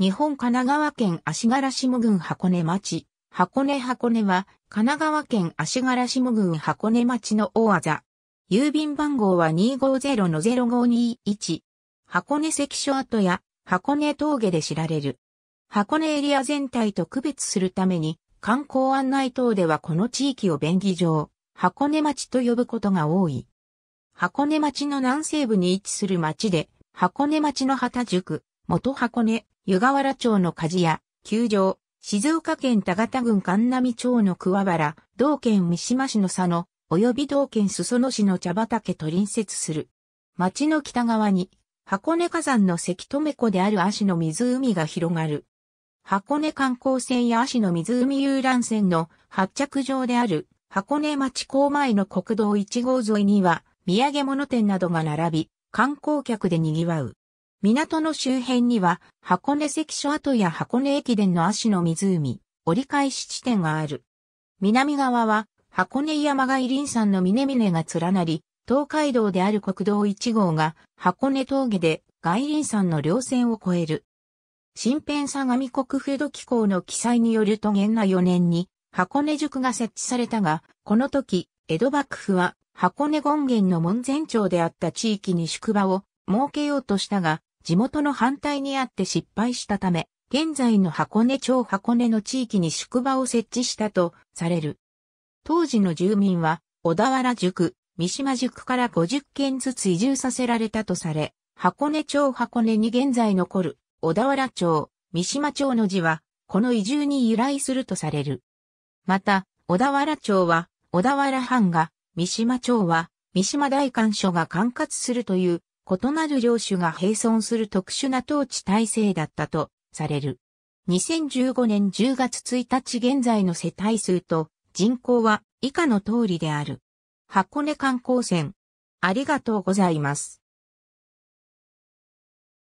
日本神奈川県足柄下郡箱根町。箱根箱根は、神奈川県足柄下郡箱根町の大技。郵便番号は250-0521。箱根関所跡や箱根峠で知られる。箱根エリア全体と区別するために、観光案内等ではこの地域を便宜上、箱根町と呼ぶことが多い。箱根町の南西部に位置する町で、箱根町の旗塾。元箱根、湯河原町の鍛冶屋、球場、静岡県田形郡神波町の桑原、道県三島市の佐野、及び道県裾野市の茶畑と隣接する。町の北側に、箱根火山の関留湖である足の湖が広がる。箱根観光船や足の湖遊覧船の発着場である箱根町港前の国道1号沿いには土産物店などが並び、観光客で賑わう。港の周辺には、箱根関所跡や箱根駅伝の足の湖、折り返し地点がある。南側は、箱根山が林山の峰々が連なり、東海道である国道1号が箱根峠で外林山の稜線を越える。新編相模国風土機構の記載によると元那4年に箱根塾が設置されたが、この時、江戸幕府は箱根権現の門前町であった地域に宿場を設けようとしたが、地元の反対にあって失敗したため、現在の箱根町箱根の地域に宿場を設置したとされる。当時の住民は、小田原塾、三島塾から50件ずつ移住させられたとされ、箱根町箱根に現在残る小田原町、三島町の字は、この移住に由来するとされる。また、小田原町は、小田原藩が、三島町は、三島大官所が管轄するという異なる領主が並存する特殊な統治体制だったとされる。2015年10月1日現在の世帯数と人口は以下の通りである。箱根観光船。ありがとうございます。